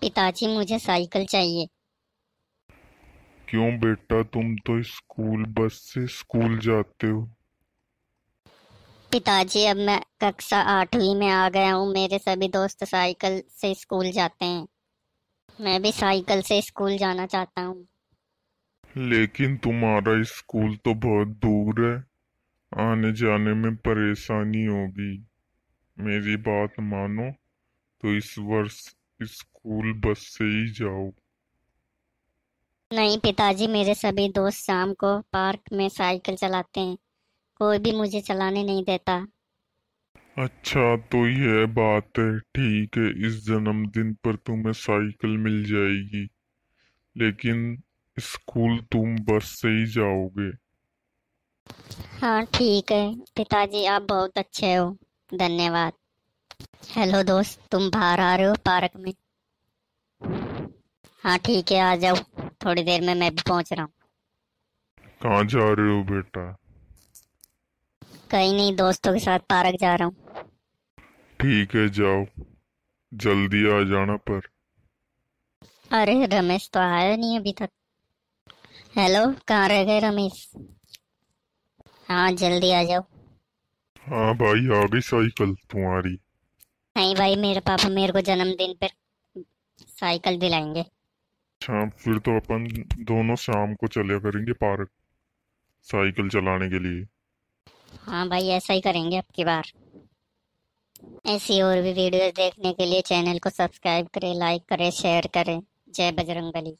पिताजी मुझे साइकिल चाहिए क्यों बेटा तुम तो स्कूल बस से स्कूल जाते हो पिताजी अब मैं कक्षा आठवीं में आ गया हूँ मेरे सभी दोस्त साइकिल से स्कूल जाते हैं मैं भी साइकिल से स्कूल जाना चाहता हूँ लेकिन तुम्हारा स्कूल तो बहुत दूर है आने जाने में परेशानी होगी मेरी बात मानो तो इस वर्ष स्कूल बस से ही जाओ नहीं पिताजी मेरे सभी दोस्त शाम को पार्क में साइकिल चलाते हैं कोई भी मुझे चलाने नहीं देता अच्छा तो यह बात है ठीक है इस जन्मदिन पर तुम्हें साइकिल मिल जाएगी लेकिन स्कूल तुम बस से ही जाओगे हाँ ठीक है पिताजी आप बहुत अच्छे हो धन्यवाद हेलो दोस्त तुम बाहर आ रहे हो पार्क में हाँ ठीक है आ जाओ थोड़ी देर में मैं भी पहुंच रहा हूँ कहाँ जा रहे हो बेटा कहीं नहीं दोस्तों के साथ पार्क जा रहा हूँ ठीक है जाओ जल्दी आ जाना पर अरे रमेश तो आया नहीं अभी तक हेलो कहाँ रह गए रमेश हाँ जल्दी आ जाओ हाँ भाई आ गई साइकिल तुम्हारी नहीं भाई मेरे पापा मेरे को जन्मदिन पर साइकिल दिलाएंगे अच्छा फिर तो अपन दोनों शाम को चलिया करेंगे पार्क साइकिल चलाने के लिए हाँ भाई ऐसा ही करेंगे अब की बार ऐसी और भी वीडियोस देखने के लिए चैनल को सब्सक्राइब करें लाइक करें शेयर करें जय बजरंगबली